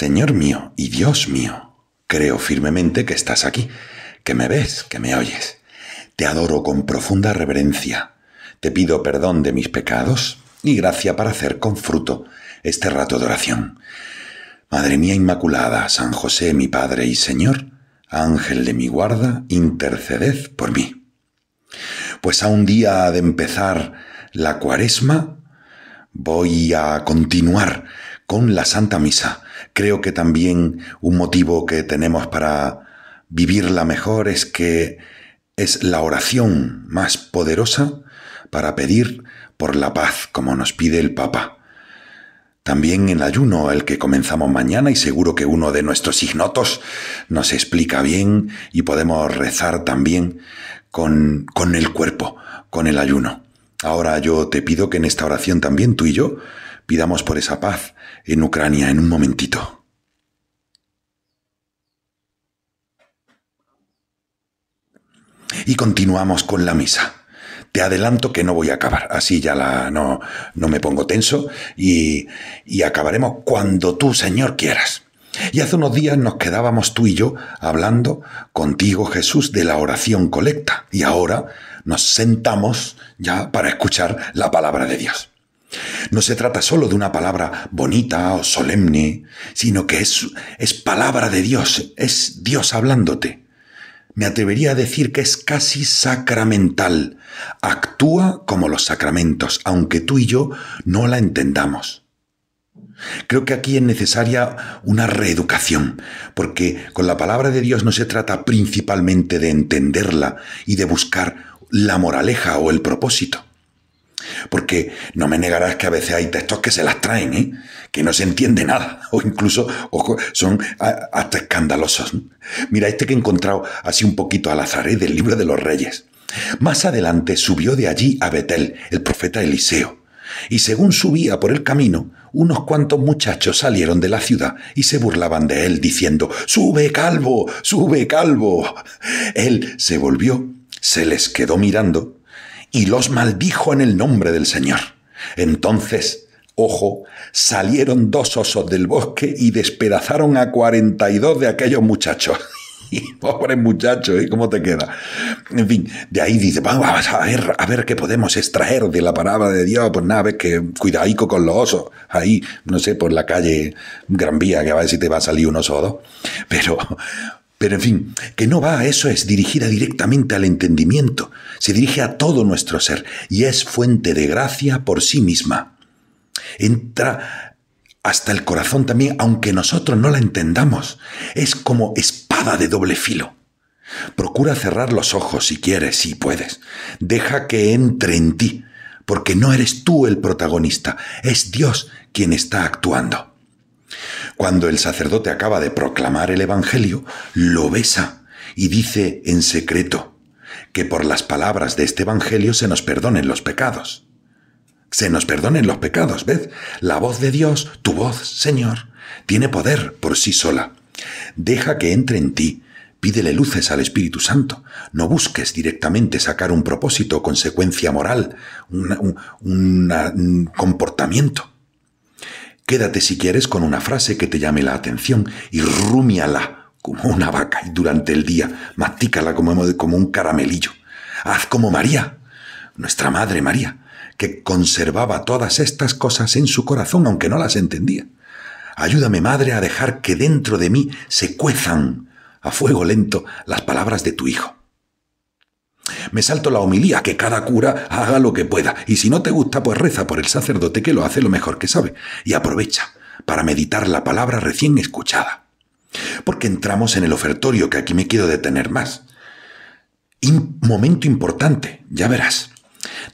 Señor mío y Dios mío, creo firmemente que estás aquí, que me ves, que me oyes. Te adoro con profunda reverencia. Te pido perdón de mis pecados y gracia para hacer con fruto este rato de oración. Madre mía Inmaculada, San José mi Padre y Señor, Ángel de mi guarda, interceded por mí. Pues a un día de empezar la cuaresma, voy a continuar con la Santa Misa Creo que también un motivo que tenemos para vivirla mejor es que es la oración más poderosa para pedir por la paz, como nos pide el Papa. También el ayuno, el que comenzamos mañana y seguro que uno de nuestros ignotos nos explica bien y podemos rezar también con, con el cuerpo, con el ayuno. Ahora yo te pido que en esta oración también tú y yo Pidamos por esa paz en Ucrania en un momentito. Y continuamos con la misa. Te adelanto que no voy a acabar, así ya no, no me pongo tenso y acabaremos cuando tú, Señor, quieras. Y hace unos días nos quedábamos tú y yo hablando contigo, Jesús, de la oración colecta. Y ahora nos sentamos ya para escuchar la palabra de Dios. No se trata solo de una palabra bonita o solemne, sino que es, es palabra de Dios, es Dios hablándote. Me atrevería a decir que es casi sacramental. Actúa como los sacramentos, aunque tú y yo no la entendamos. Creo que aquí es necesaria una reeducación, porque con la palabra de Dios no se trata principalmente de entenderla y de buscar la moraleja o el propósito. Porque no me negarás que a veces hay textos que se las traen, ¿eh? que no se entiende nada, o incluso ojo, son hasta escandalosos. Mira, este que he encontrado así un poquito al azar ¿eh? del libro de los reyes. Más adelante subió de allí a Betel el profeta Eliseo, y según subía por el camino, unos cuantos muchachos salieron de la ciudad y se burlaban de él, diciendo, Sube calvo, sube calvo. Él se volvió, se les quedó mirando y los maldijo en el nombre del Señor. Entonces, ojo, salieron dos osos del bosque y despedazaron a 42 de aquellos muchachos. Y pobre muchacho, ¿y ¿eh? ¿cómo te queda? En fin, de ahí dice, vamos a ver, a ver qué podemos extraer de la palabra de Dios. Pues nada, ves que cuidadico con los osos. Ahí, no sé, por la calle Gran Vía, que a ver si te va a salir un oso o dos. Pero, pero en fin, que no va a eso es dirigida directamente al entendimiento, se dirige a todo nuestro ser y es fuente de gracia por sí misma. Entra hasta el corazón también, aunque nosotros no la entendamos. Es como espada de doble filo. Procura cerrar los ojos si quieres, si puedes. Deja que entre en ti, porque no eres tú el protagonista, es Dios quien está actuando. Cuando el sacerdote acaba de proclamar el Evangelio, lo besa y dice en secreto que por las palabras de este Evangelio se nos perdonen los pecados. Se nos perdonen los pecados, ¿ves? La voz de Dios, tu voz, Señor, tiene poder por sí sola. Deja que entre en ti, pídele luces al Espíritu Santo. No busques directamente sacar un propósito consecuencia moral, un comportamiento. Quédate si quieres con una frase que te llame la atención y rúmiala como una vaca y durante el día mastícala como, como un caramelillo. Haz como María, nuestra Madre María, que conservaba todas estas cosas en su corazón aunque no las entendía. Ayúdame, Madre, a dejar que dentro de mí se cuezan a fuego lento las palabras de tu Hijo. Me salto la homilía, que cada cura haga lo que pueda, y si no te gusta, pues reza por el sacerdote que lo hace lo mejor que sabe, y aprovecha para meditar la palabra recién escuchada. Porque entramos en el ofertorio, que aquí me quiero detener más. momento importante, ya verás.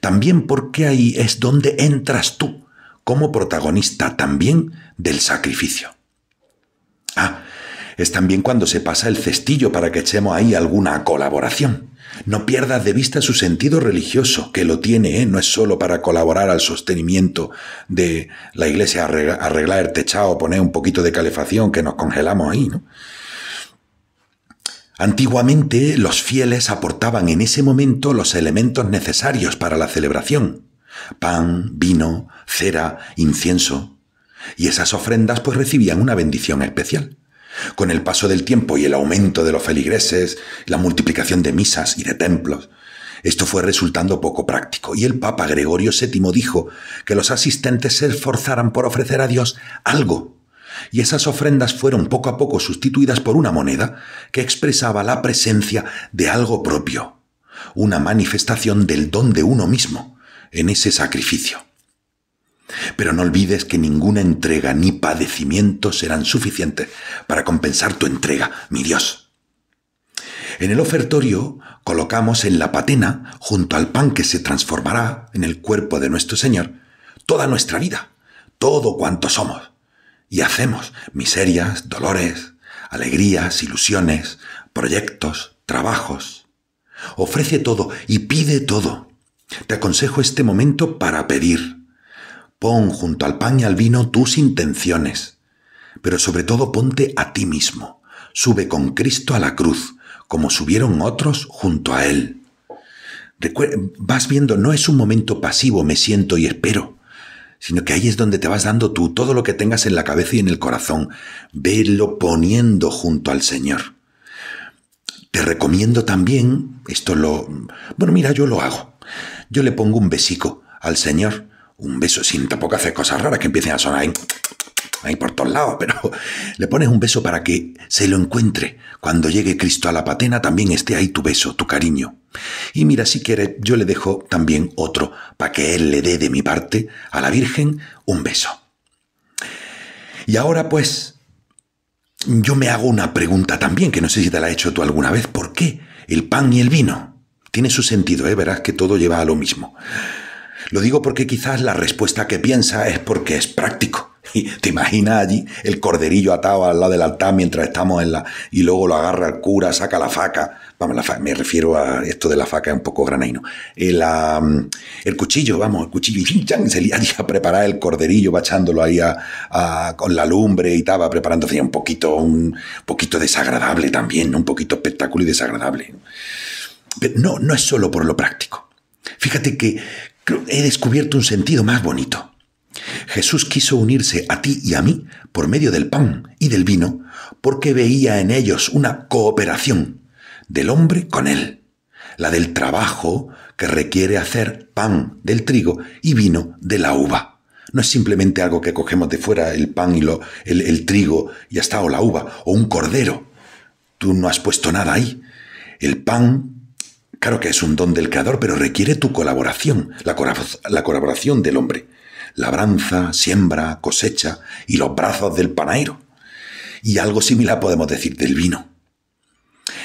También porque ahí es donde entras tú, como protagonista también del sacrificio. Ah, es también cuando se pasa el cestillo para que echemos ahí alguna colaboración. No pierdas de vista su sentido religioso, que lo tiene, ¿eh? no es solo para colaborar al sostenimiento de la iglesia, arreglar, el techado, poner un poquito de calefacción, que nos congelamos ahí, ¿no? Antiguamente los fieles aportaban en ese momento los elementos necesarios para la celebración. Pan, vino, cera, incienso. Y esas ofrendas pues recibían una bendición especial. Con el paso del tiempo y el aumento de los feligreses, la multiplicación de misas y de templos, esto fue resultando poco práctico y el Papa Gregorio VII dijo que los asistentes se esforzaran por ofrecer a Dios algo. Y esas ofrendas fueron poco a poco sustituidas por una moneda que expresaba la presencia de algo propio, una manifestación del don de uno mismo en ese sacrificio. Pero no olvides que ninguna entrega ni padecimiento serán suficientes para compensar tu entrega, mi Dios. En el ofertorio colocamos en la patena, junto al pan que se transformará en el cuerpo de nuestro Señor, toda nuestra vida, todo cuanto somos. Y hacemos miserias, dolores, alegrías, ilusiones, proyectos, trabajos. Ofrece todo y pide todo. Te aconsejo este momento para pedir Pon junto al pan y al vino tus intenciones, pero sobre todo ponte a ti mismo. Sube con Cristo a la cruz, como subieron otros junto a Él. vas viendo, no es un momento pasivo, me siento y espero, sino que ahí es donde te vas dando tú todo lo que tengas en la cabeza y en el corazón. Velo poniendo junto al Señor. Te recomiendo también, esto lo... Bueno, mira, yo lo hago. Yo le pongo un besico al Señor un beso, sin tampoco hacer cosas raras que empiecen a sonar ahí, ahí por todos lados, pero le pones un beso para que se lo encuentre. Cuando llegue Cristo a la patena también esté ahí tu beso, tu cariño. Y mira, si quieres, yo le dejo también otro, para que él le dé de mi parte a la Virgen un beso. Y ahora pues, yo me hago una pregunta también, que no sé si te la he hecho tú alguna vez. ¿Por qué el pan y el vino? Tiene su sentido, ¿eh? verás que todo lleva a lo mismo. Lo digo porque quizás la respuesta que piensa es porque es práctico. te imaginas allí el corderillo atado al lado del altar mientras estamos en la. y luego lo agarra el cura, saca la faca. Vamos, me refiero a esto de la faca, es un poco granaino. El, eh, mm, el cuchillo, vamos, el cuchillo, y se lía allí a preparar el corderillo, bachándolo ahí con la lumbre y estaba preparándose un poquito, un poquito desagradable también, un poquito espectáculo y desagradable. Pero no, no es solo por lo práctico. Fíjate que he descubierto un sentido más bonito. Jesús quiso unirse a ti y a mí por medio del pan y del vino, porque veía en ellos una cooperación del hombre con él, la del trabajo que requiere hacer pan del trigo y vino de la uva. No es simplemente algo que cogemos de fuera el pan y lo, el trigo y hasta o la uva o un cordero. Tú no has puesto nada ahí. El pan Claro que es un don del Creador, pero requiere tu colaboración, la, colaboración del hombre. Labranza, siembra, cosecha y los brazos del panadero. Y algo similar podemos decir del vino.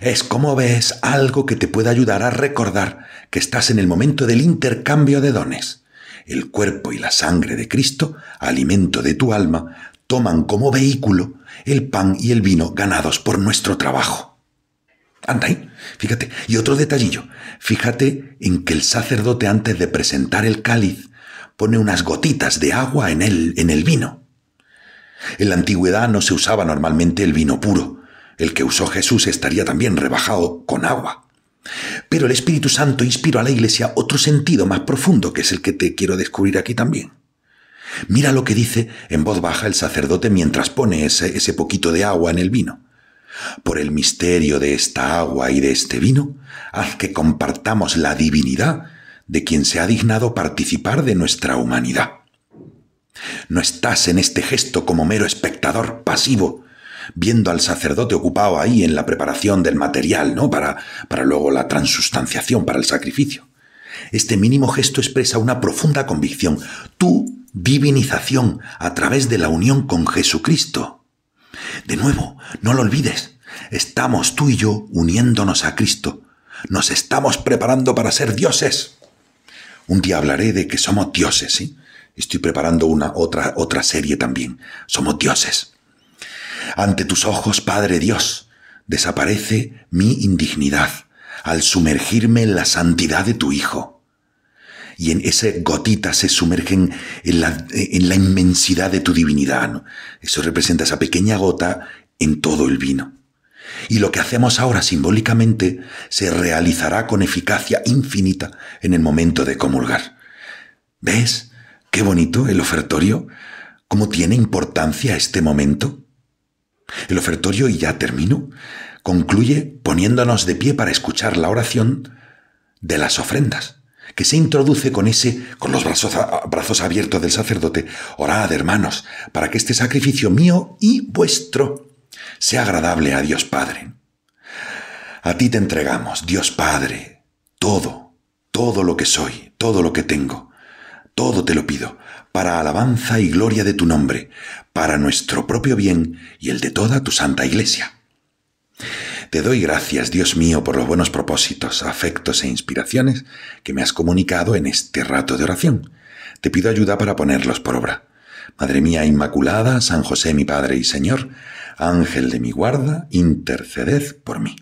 Es como ves algo que te puede ayudar a recordar que estás en el momento del intercambio de dones. El cuerpo y la sangre de Cristo, alimento de tu alma, toman como vehículo el pan y el vino ganados por nuestro trabajo. Anda fíjate. Y otro detallillo, fíjate en que el sacerdote antes de presentar el cáliz pone unas gotitas de agua en el, en el vino. En la antigüedad no se usaba normalmente el vino puro. El que usó Jesús estaría también rebajado con agua. Pero el Espíritu Santo inspiró a la Iglesia otro sentido más profundo, que es el que te quiero descubrir aquí también. Mira lo que dice en voz baja el sacerdote mientras pone ese poquito de agua en el vino. Por el misterio de esta agua y de este vino, haz que compartamos la divinidad de quien se ha dignado participar de nuestra humanidad. No estás en este gesto como mero espectador pasivo, viendo al sacerdote ocupado ahí en la preparación del material, ¿no? Para, para luego la transustanciación, para el sacrificio. Este mínimo gesto expresa una profunda convicción, tu divinización a través de la unión con Jesucristo. De nuevo, no lo olvides. Estamos tú y yo uniéndonos a Cristo. Nos estamos preparando para ser dioses. Un día hablaré de que somos dioses, ¿sí? Estoy preparando una otra otra serie también. Somos dioses. Ante tus ojos, Padre Dios, desaparece mi indignidad al sumergirme en la santidad de tu Hijo y en esa gotita se sumergen en la, inmensidad de tu divinidad. Eso representa esa pequeña gota en todo el vino. Y lo que hacemos ahora simbólicamente se realizará con eficacia infinita en el momento de comulgar. ¿Ves? Qué bonito el ofertorio. ¿Cómo tiene importancia este momento? El ofertorio, y ya termino, concluye poniéndonos de pie para escuchar la oración de las ofrendas que se introduce con ese, con los brazos, brazos abiertos del sacerdote, orad hermanos, para que este sacrificio mío y vuestro sea agradable a Dios Padre. A ti te entregamos, Dios Padre, todo, todo lo que soy, todo lo que tengo, todo te lo pido, para alabanza y gloria de tu nombre, para nuestro propio bien y el de toda tu santa iglesia. Te doy gracias, Dios mío, por los buenos propósitos, afectos e inspiraciones que me has comunicado en este rato de oración. Te pido ayuda para ponerlos por obra. Madre mía Inmaculada, San José mi Padre y Señor, Ángel de mi guarda, interceded por mí.